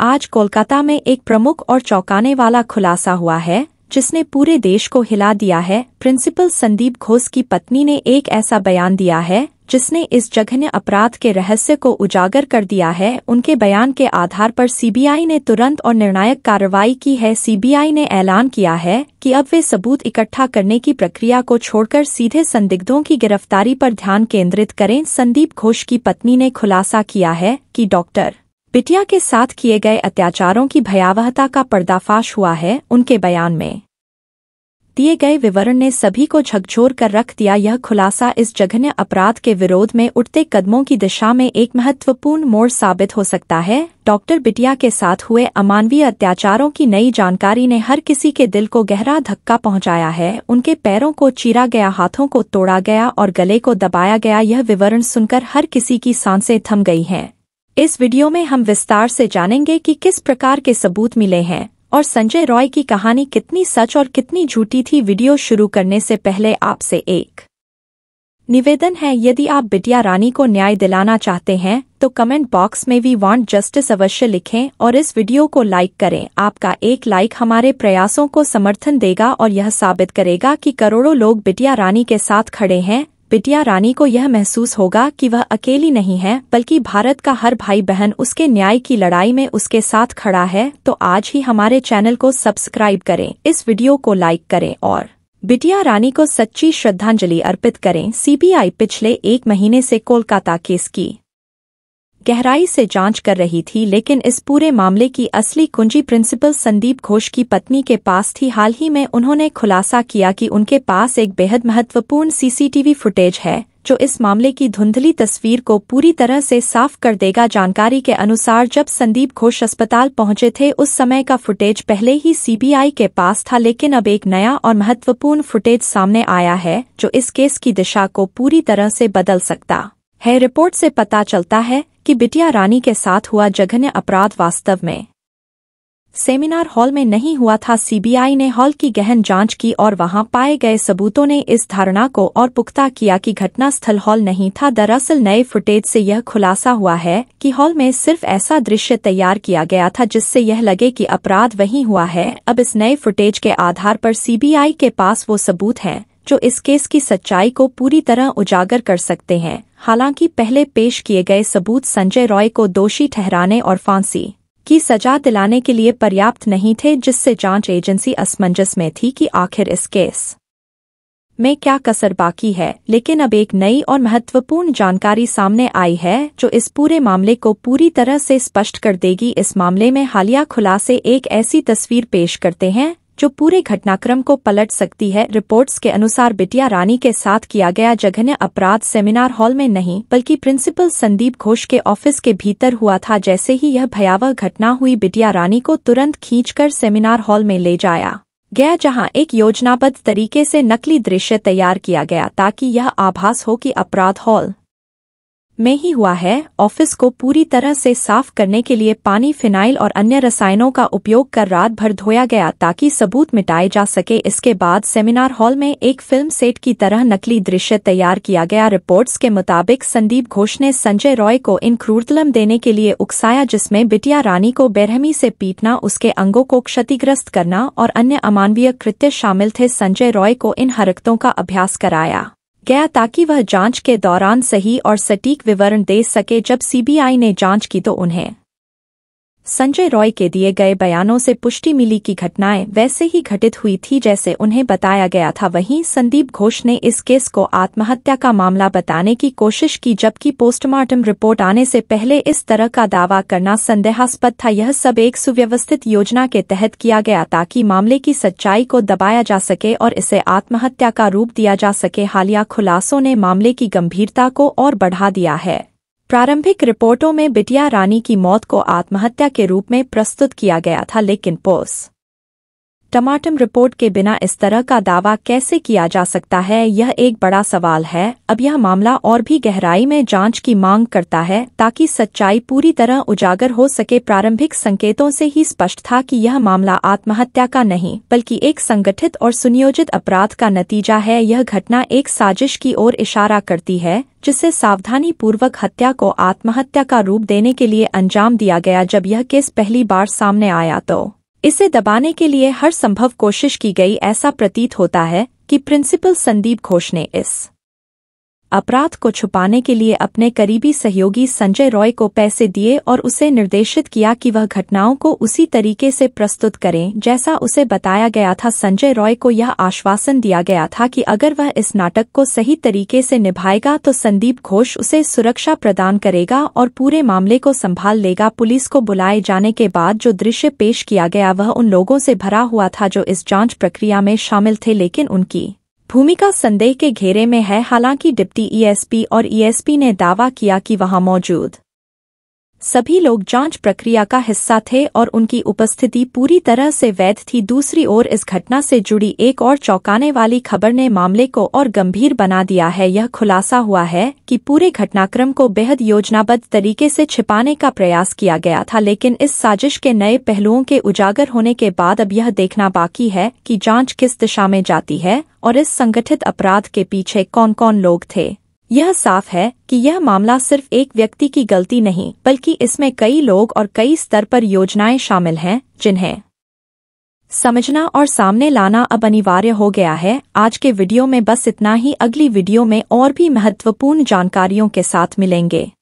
आज कोलकाता में एक प्रमुख और चौंकाने वाला खुलासा हुआ है जिसने पूरे देश को हिला दिया है प्रिंसिपल संदीप घोष की पत्नी ने एक ऐसा बयान दिया है जिसने इस जघन्य अपराध के रहस्य को उजागर कर दिया है उनके बयान के आधार पर सीबीआई ने तुरंत और निर्णायक कार्रवाई की है सीबीआई ने ऐलान किया है कि अब वे सबूत इकट्ठा करने की प्रक्रिया को छोड़कर सीधे संदिग्धों की गिरफ्तारी पर ध्यान केंद्रित करें संदीप घोष की पत्नी ने खुलासा किया है कि डॉक्टर बिटिया के साथ किए गए अत्याचारों की भयावहता का पर्दाफाश हुआ है उनके बयान में दिए गए विवरण ने सभी को झकझोर कर रख दिया यह खुलासा इस जघन्य अपराध के विरोध में उठते कदमों की दिशा में एक महत्वपूर्ण मोड़ साबित हो सकता है डॉक्टर बिटिया के साथ हुए अमानवीय अत्याचारों की नई जानकारी ने हर किसी के दिल को गहरा धक्का पहुंचाया है उनके पैरों को चीरा गया हाथों को तोड़ा गया और गले को दबाया गया यह विवरण सुनकर हर किसी की सांसें थम गई हैं इस वीडियो में हम विस्तार से जानेंगे कि किस प्रकार के सबूत मिले हैं और संजय रॉय की कहानी कितनी सच और कितनी झूठी थी वीडियो शुरू करने से पहले आपसे एक निवेदन है यदि आप बिटिया रानी को न्याय दिलाना चाहते हैं तो कमेंट बॉक्स में वी वांट जस्टिस अवश्य लिखें और इस वीडियो को लाइक करें आपका एक लाइक हमारे प्रयासों को समर्थन देगा और यह साबित करेगा कि करोड़ों लोग बिटिया रानी के साथ खड़े हैं बिटिया रानी को यह महसूस होगा कि वह अकेली नहीं है बल्कि भारत का हर भाई बहन उसके न्याय की लड़ाई में उसके साथ खड़ा है तो आज ही हमारे चैनल को सब्सक्राइब करें इस वीडियो को लाइक करें और बिटिया रानी को सच्ची श्रद्धांजलि अर्पित करें सीबीआई पिछले एक महीने से कोलकाता केस की गहराई से जांच कर रही थी लेकिन इस पूरे मामले की असली कुंजी प्रिंसिपल संदीप घोष की पत्नी के पास थी हाल ही में उन्होंने खुलासा किया कि उनके पास एक बेहद महत्वपूर्ण सीसीटीवी फुटेज है जो इस मामले की धुंधली तस्वीर को पूरी तरह से साफ कर देगा जानकारी के अनुसार जब संदीप घोष अस्पताल पहुंचे थे उस समय का फुटेज पहले ही सीबीआई के पास था लेकिन अब एक नया और महत्वपूर्ण फुटेज सामने आया है जो इस केस की दिशा को पूरी तरह से बदल सकता है रिपोर्ट से पता चलता है कि बिटिया रानी के साथ हुआ जघन्य अपराध वास्तव में सेमिनार हॉल में नहीं हुआ था सीबीआई ने हॉल की गहन जांच की और वहां पाए गए सबूतों ने इस धारणा को और पुख्ता किया कि घटनास्थल हॉल नहीं था दरअसल नए फुटेज से यह खुलासा हुआ है कि हॉल में सिर्फ ऐसा दृश्य तैयार किया गया था जिससे यह लगे कि अपराध वहीं हुआ है अब इस नए फुटेज के आधार पर सीबीआई के पास वो सबूत हैं जो इस केस की सच्चाई को पूरी तरह उजागर कर सकते हैं हालांकि पहले पेश किए गए सबूत संजय रॉय को दोषी ठहराने और फांसी की सजा दिलाने के लिए पर्याप्त नहीं थे जिससे जांच एजेंसी असमंजस में थी कि आखिर इस केस में क्या कसर बाकी है लेकिन अब एक नई और महत्वपूर्ण जानकारी सामने आई है जो इस पूरे मामले को पूरी तरह से स्पष्ट कर देगी इस मामले में हालिया खुलासे एक ऐसी तस्वीर पेश करते हैं जो पूरे घटनाक्रम को पलट सकती है रिपोर्ट्स के अनुसार बिटिया रानी के साथ किया गया जघन्य अपराध सेमिनार हॉल में नहीं बल्कि प्रिंसिपल संदीप घोष के ऑफिस के भीतर हुआ था जैसे ही यह भयावह घटना हुई बिटिया रानी को तुरंत खींचकर सेमिनार हॉल में ले जाया गया जहां एक योजनाबद्ध तरीके से नकली दृश्य तैयार किया गया ताकि यह आभास हो कि अपराध हॉल में ही हुआ है ऑफिस को पूरी तरह से साफ करने के लिए पानी फिनाइल और अन्य रसायनों का उपयोग कर रात भर धोया गया ताकि सबूत मिटाए जा सके इसके बाद सेमिनार हॉल में एक फिल्म सेट की तरह नकली दृश्य तैयार किया गया रिपोर्ट्स के मुताबिक संदीप घोष ने संजय रॉय को इन क्रूरतलम देने के लिए उकसाया जिसमें बिटिया रानी को बेरहमी से पीटना उसके अंगों को क्षतिग्रस्त करना और अन्य अमानवीय कृत्य शामिल थे संजय रॉय को इन हरकतों का अभ्यास कराया गया ताकि वह जांच के दौरान सही और सटीक विवरण दे सके जब सीबीआई ने जांच की तो उन्हें संजय रॉय के दिए गए बयानों से पुष्टि मिली कि घटनाएं वैसे ही घटित हुई थी जैसे उन्हें बताया गया था वहीं संदीप घोष ने इस केस को आत्महत्या का मामला बताने की कोशिश की जबकि पोस्टमार्टम रिपोर्ट आने से पहले इस तरह का दावा करना संदेहास्पद था यह सब एक सुव्यवस्थित योजना के तहत किया गया ताकि मामले की सच्चाई को दबाया जा सके और इसे आत्महत्या का रूप दिया जा सके हालिया खुलासों ने मामले की गंभीरता को और बढ़ा दिया है प्रारंभिक रिपोर्टों में बिटिया रानी की मौत को आत्महत्या के रूप में प्रस्तुत किया गया था लेकिन पोस्ट टमाटम रिपोर्ट के बिना इस तरह का दावा कैसे किया जा सकता है यह एक बड़ा सवाल है अब यह मामला और भी गहराई में जांच की मांग करता है ताकि सच्चाई पूरी तरह उजागर हो सके प्रारंभिक संकेतों से ही स्पष्ट था कि यह मामला आत्महत्या का नहीं बल्कि एक संगठित और सुनियोजित अपराध का नतीजा है यह घटना एक साजिश की ओर इशारा करती है जिससे सावधानी पूर्वक हत्या को आत्महत्या का रूप देने के लिए अंजाम दिया गया जब यह केस पहली बार सामने आया तो इसे दबाने के लिए हर संभव कोशिश की गई ऐसा प्रतीत होता है कि प्रिंसिपल संदीप घोष ने इस अपराध को छुपाने के लिए अपने करीबी सहयोगी संजय रॉय को पैसे दिए और उसे निर्देशित किया कि वह घटनाओं को उसी तरीके से प्रस्तुत करें जैसा उसे बताया गया था संजय रॉय को यह आश्वासन दिया गया था कि अगर वह इस नाटक को सही तरीके से निभाएगा तो संदीप घोष उसे सुरक्षा प्रदान करेगा और पूरे मामले को संभाल लेगा पुलिस को बुलाए जाने के बाद जो दृश्य पेश किया गया वह उन लोगों से भरा हुआ था जो इस जांच प्रक्रिया में शामिल थे लेकिन उनकी भूमिका संदेह के घेरे में है हालांकि डिप्टी ईएसपी e और ईएसपी e ने दावा किया कि वहां मौजूद सभी लोग जांच प्रक्रिया का हिस्सा थे और उनकी उपस्थिति पूरी तरह से वैध थी दूसरी ओर इस घटना से जुड़ी एक और चौंकाने वाली खबर ने मामले को और गंभीर बना दिया है यह खुलासा हुआ है कि पूरे घटनाक्रम को बेहद योजनाबद्ध तरीके से छिपाने का प्रयास किया गया था लेकिन इस साजिश के नए पहलुओं के उजागर होने के बाद अब यह देखना बाकी है कि जाँच किस दिशा में जाती है और इस संगठित अपराध के पीछे कौन कौन लोग थे यह साफ है कि यह मामला सिर्फ एक व्यक्ति की गलती नहीं बल्कि इसमें कई लोग और कई स्तर पर योजनाएं शामिल हैं जिन्हें समझना और सामने लाना अब अनिवार्य हो गया है आज के वीडियो में बस इतना ही अगली वीडियो में और भी महत्वपूर्ण जानकारियों के साथ मिलेंगे